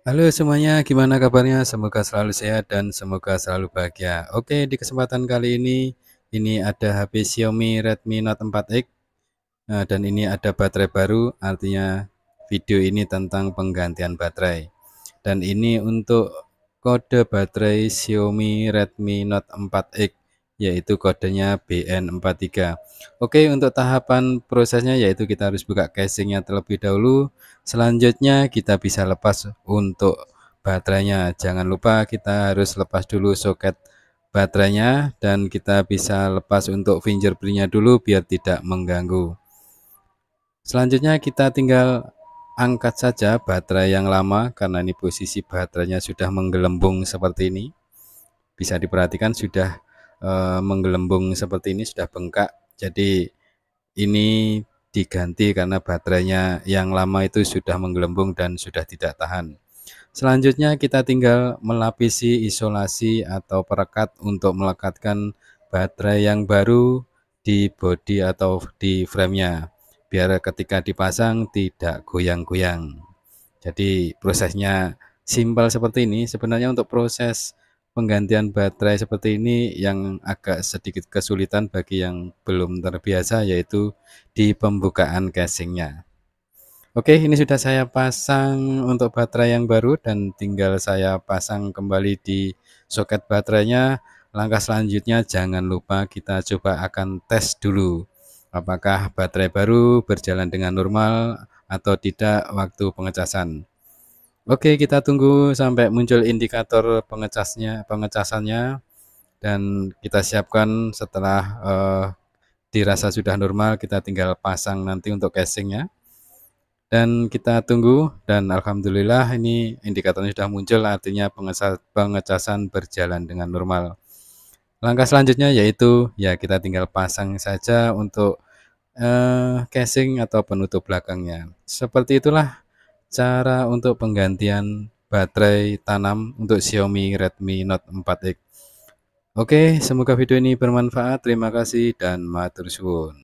Halo semuanya, gimana kabarnya? Semoga selalu sehat dan semoga selalu bahagia. Oke, di kesempatan kali ini, ini ada HP Xiaomi Redmi Note 4X eh, dan ini ada baterai baru, artinya video ini tentang penggantian baterai. Dan ini untuk kode baterai Xiaomi Redmi Note 4X yaitu kodenya BN43. Oke, untuk tahapan prosesnya yaitu kita harus buka casingnya terlebih dahulu. Selanjutnya kita bisa lepas untuk baterainya. Jangan lupa kita harus lepas dulu soket baterainya dan kita bisa lepas untuk fingerprintnya dulu biar tidak mengganggu. Selanjutnya kita tinggal angkat saja baterai yang lama karena ini posisi baterainya sudah menggelembung seperti ini. Bisa diperhatikan sudah Eh, menggelembung seperti ini sudah bengkak. Jadi ini diganti karena baterainya yang lama itu sudah menggelembung dan sudah tidak tahan. Selanjutnya kita tinggal melapisi isolasi atau perekat untuk melekatkan baterai yang baru di body atau di framenya biar ketika dipasang tidak goyang-goyang. Jadi prosesnya simpel seperti ini. Sebenarnya untuk proses Penggantian baterai seperti ini yang agak sedikit kesulitan bagi yang belum terbiasa yaitu di pembukaan casingnya. Oke, ini sudah saya pasang untuk baterai yang baru dan tinggal saya pasang kembali di soket baterainya. Langkah selanjutnya jangan lupa kita coba akan tes dulu apakah baterai baru berjalan dengan normal atau tidak waktu pengecasan. Oke, kita tunggu sampai muncul indikator pengecasnya, pengecasannya dan kita siapkan setelah uh, dirasa sudah normal kita tinggal pasang nanti untuk casingnya dan kita tunggu dan alhamdulillah ini indikatornya sudah muncul artinya pengecasan berjalan dengan normal langkah selanjutnya yaitu ya kita tinggal pasang saja untuk uh, casing atau penutup belakangnya seperti itulah cara untuk penggantian baterai tanam untuk Xiaomi Redmi Note 4X. Oke, semoga video ini bermanfaat. Terima kasih dan matur suwun.